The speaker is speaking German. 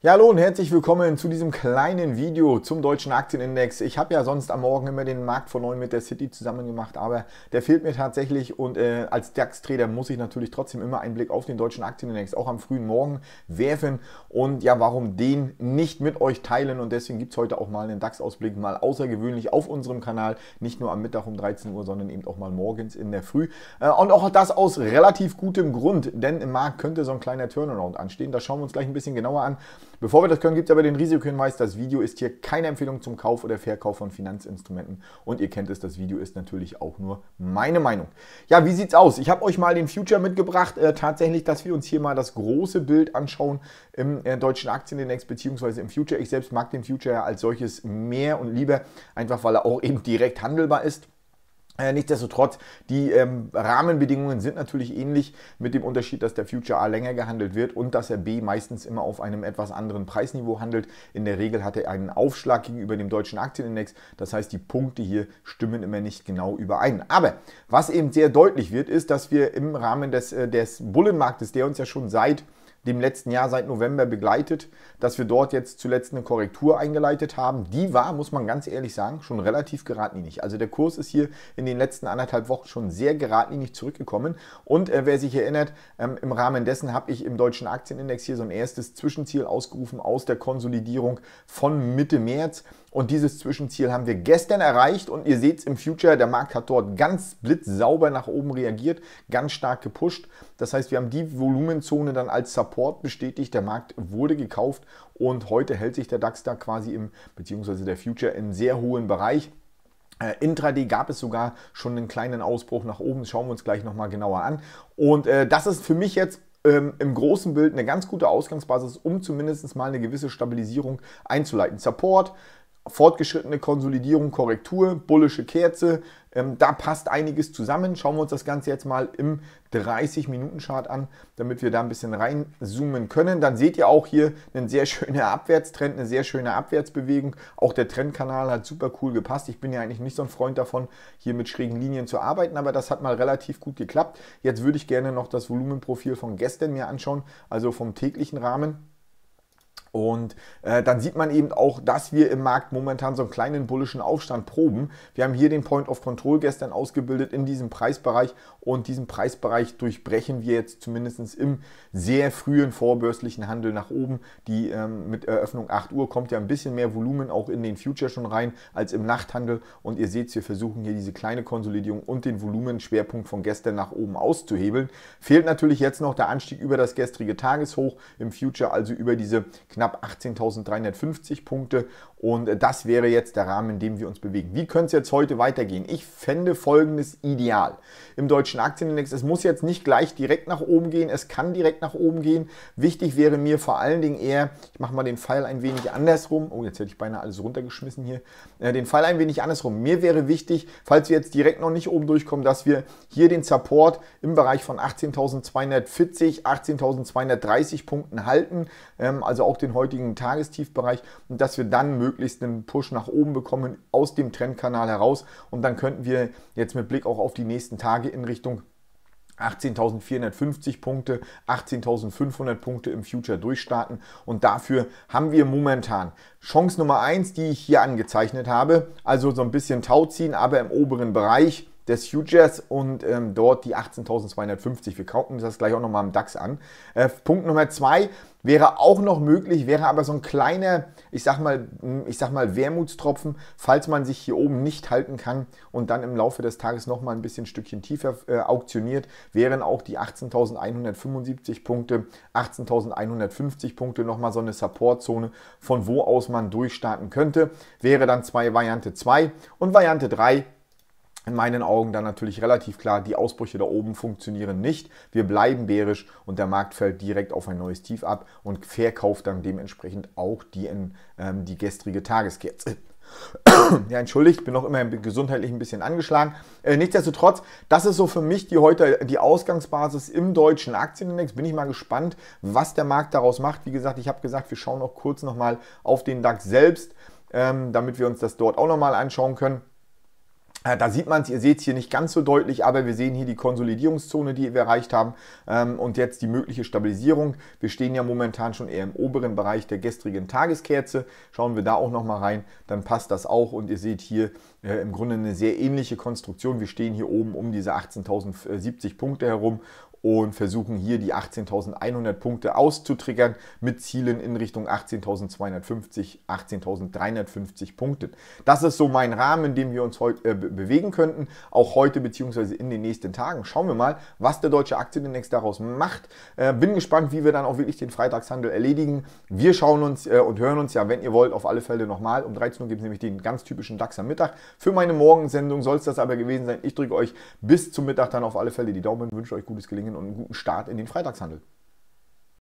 Ja, hallo und herzlich willkommen zu diesem kleinen Video zum deutschen Aktienindex. Ich habe ja sonst am Morgen immer den Markt von 9 mit der City zusammen gemacht, aber der fehlt mir tatsächlich und äh, als DAX-Trader muss ich natürlich trotzdem immer einen Blick auf den deutschen Aktienindex auch am frühen Morgen werfen und ja, warum den nicht mit euch teilen und deswegen gibt es heute auch mal einen DAX-Ausblick, mal außergewöhnlich auf unserem Kanal, nicht nur am Mittag um 13 Uhr, sondern eben auch mal morgens in der Früh äh, und auch das aus relativ gutem Grund, denn im Markt könnte so ein kleiner Turnaround anstehen, das schauen wir uns gleich ein bisschen genauer an. Bevor wir das können, gibt es aber den Risikohinweis, das Video ist hier keine Empfehlung zum Kauf oder Verkauf von Finanzinstrumenten und ihr kennt es, das Video ist natürlich auch nur meine Meinung. Ja, wie sieht's aus? Ich habe euch mal den Future mitgebracht, äh, tatsächlich, dass wir uns hier mal das große Bild anschauen im äh, deutschen Aktienindex bzw. im Future. Ich selbst mag den Future ja als solches mehr und lieber, einfach weil er auch eben direkt handelbar ist. Äh, nichtsdestotrotz, die ähm, Rahmenbedingungen sind natürlich ähnlich mit dem Unterschied, dass der Future A länger gehandelt wird und dass er B meistens immer auf einem etwas anderen Preisniveau handelt. In der Regel hat er einen Aufschlag gegenüber dem deutschen Aktienindex. Das heißt, die Punkte hier stimmen immer nicht genau überein. Aber was eben sehr deutlich wird, ist, dass wir im Rahmen des, äh, des Bullenmarktes, der uns ja schon seit dem letzten Jahr seit November begleitet, dass wir dort jetzt zuletzt eine Korrektur eingeleitet haben. Die war, muss man ganz ehrlich sagen, schon relativ geradlinig. Also der Kurs ist hier in den letzten anderthalb Wochen schon sehr geradlinig zurückgekommen. Und äh, wer sich erinnert, ähm, im Rahmen dessen habe ich im deutschen Aktienindex hier so ein erstes Zwischenziel ausgerufen aus der Konsolidierung von Mitte März. Und dieses Zwischenziel haben wir gestern erreicht und ihr seht es im Future, der Markt hat dort ganz blitzsauber nach oben reagiert, ganz stark gepusht. Das heißt, wir haben die Volumenzone dann als Support bestätigt, der Markt wurde gekauft und heute hält sich der DAX da quasi im, beziehungsweise der Future im sehr hohen Bereich. Äh, Intraday gab es sogar schon einen kleinen Ausbruch nach oben, das schauen wir uns gleich nochmal genauer an. Und äh, das ist für mich jetzt ähm, im großen Bild eine ganz gute Ausgangsbasis, um zumindest mal eine gewisse Stabilisierung einzuleiten. Support, fortgeschrittene Konsolidierung, Korrektur, bullische Kerze. Ähm, da passt einiges zusammen. Schauen wir uns das Ganze jetzt mal im 30-Minuten-Chart an, damit wir da ein bisschen reinzoomen können. Dann seht ihr auch hier einen sehr schönen Abwärtstrend, eine sehr schöne Abwärtsbewegung. Auch der Trendkanal hat super cool gepasst. Ich bin ja eigentlich nicht so ein Freund davon, hier mit schrägen Linien zu arbeiten, aber das hat mal relativ gut geklappt. Jetzt würde ich gerne noch das Volumenprofil von gestern mir anschauen, also vom täglichen Rahmen. Und äh, dann sieht man eben auch, dass wir im Markt momentan so einen kleinen bullischen Aufstand proben. Wir haben hier den Point of Control gestern ausgebildet in diesem Preisbereich und diesen Preisbereich durchbrechen wir jetzt zumindest im sehr frühen vorbörslichen Handel nach oben. Die ähm, mit Eröffnung 8 Uhr kommt ja ein bisschen mehr Volumen auch in den Future schon rein als im Nachthandel. Und ihr seht, wir versuchen hier diese kleine Konsolidierung und den Volumenschwerpunkt von gestern nach oben auszuhebeln. Fehlt natürlich jetzt noch der Anstieg über das gestrige Tageshoch im Future, also über diese knapp knapp 18.350 Punkte. Und äh, das wäre jetzt der Rahmen, in dem wir uns bewegen. Wie könnte es jetzt heute weitergehen? Ich fände folgendes ideal. Im deutschen Aktienindex, es muss jetzt nicht gleich direkt nach oben gehen, es kann direkt nach oben gehen. Wichtig wäre mir vor allen Dingen eher, ich mache mal den Pfeil ein wenig andersrum. Oh, jetzt hätte ich beinahe alles runtergeschmissen hier. Äh, den Pfeil ein wenig andersrum. Mir wäre wichtig, falls wir jetzt direkt noch nicht oben durchkommen, dass wir hier den Support im Bereich von 18.240, 18.230 Punkten halten. Ähm, also auch den den heutigen Tagestiefbereich und dass wir dann möglichst einen Push nach oben bekommen aus dem Trendkanal heraus. Und dann könnten wir jetzt mit Blick auch auf die nächsten Tage in Richtung 18.450 Punkte, 18.500 Punkte im Future durchstarten. Und dafür haben wir momentan Chance Nummer eins, die ich hier angezeichnet habe. Also so ein bisschen Tau ziehen, aber im oberen Bereich des Futures und ähm, dort die 18.250. Wir kaufen uns das gleich auch nochmal im DAX an. Äh, Punkt Nummer zwei wäre auch noch möglich, wäre aber so ein kleiner, ich sag mal, ich sag mal Wermutstropfen, falls man sich hier oben nicht halten kann und dann im Laufe des Tages nochmal ein bisschen ein Stückchen tiefer äh, auktioniert, wären auch die 18.175 Punkte, 18.150 Punkte nochmal so eine Supportzone, von wo aus man durchstarten könnte, wäre dann zwei Variante 2 und Variante 3 in meinen Augen dann natürlich relativ klar, die Ausbrüche da oben funktionieren nicht. Wir bleiben bärisch und der Markt fällt direkt auf ein neues Tief ab und verkauft dann dementsprechend auch die, in, ähm, die gestrige Tageskerze. Ja, entschuldigt, bin noch immer gesundheitlich ein bisschen angeschlagen. Äh, nichtsdestotrotz, das ist so für mich die heute die Ausgangsbasis im deutschen Aktienindex. Bin ich mal gespannt, was der Markt daraus macht. Wie gesagt, ich habe gesagt, wir schauen auch kurz nochmal auf den DAX selbst, ähm, damit wir uns das dort auch nochmal anschauen können. Äh, da sieht man es, ihr seht es hier nicht ganz so deutlich, aber wir sehen hier die Konsolidierungszone, die wir erreicht haben ähm, und jetzt die mögliche Stabilisierung. Wir stehen ja momentan schon eher im oberen Bereich der gestrigen Tageskerze. Schauen wir da auch nochmal rein, dann passt das auch und ihr seht hier äh, im Grunde eine sehr ähnliche Konstruktion. Wir stehen hier oben um diese 18.070 Punkte herum und versuchen hier die 18.100 Punkte auszutriggern mit Zielen in Richtung 18.250, 18.350 Punkten. Das ist so mein Rahmen, in dem wir uns heute äh, bewegen könnten, auch heute bzw. in den nächsten Tagen. Schauen wir mal, was der deutsche Aktienindex daraus macht. Äh, bin gespannt, wie wir dann auch wirklich den Freitagshandel erledigen. Wir schauen uns äh, und hören uns ja, wenn ihr wollt, auf alle Fälle nochmal. Um 13 Uhr gibt es nämlich den ganz typischen DAX am Mittag. Für meine Morgensendung soll es das aber gewesen sein. Ich drücke euch bis zum Mittag dann auf alle Fälle die Daumen, wünsche euch gutes Gelingen und einen guten Start in den Freitagshandel.